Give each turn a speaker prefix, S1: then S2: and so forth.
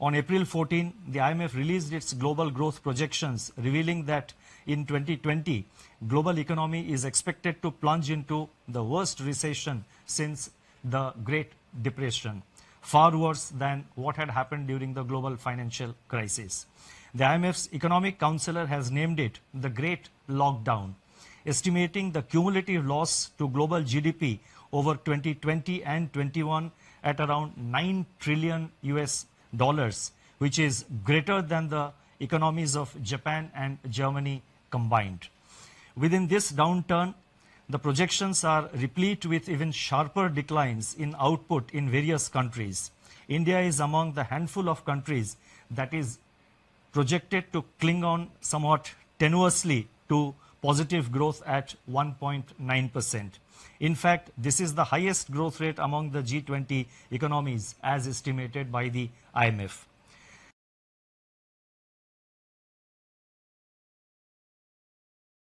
S1: On April 14, the IMF released its global growth projections, revealing that in 2020, global economy is expected to plunge into the worst recession since the Great Depression, far worse than what had happened during the global financial crisis. The IMF's economic counselor has named it the Great Lockdown, estimating the cumulative loss to global GDP over 2020 and 21 at around 9 trillion US dollars, which is greater than the economies of Japan and Germany combined. Within this downturn, the projections are replete with even sharper declines in output in various countries. India is among the handful of countries that is projected to cling on somewhat tenuously to positive growth at 1.9%. In fact, this is the highest growth rate among the G20 economies as estimated by the IMF.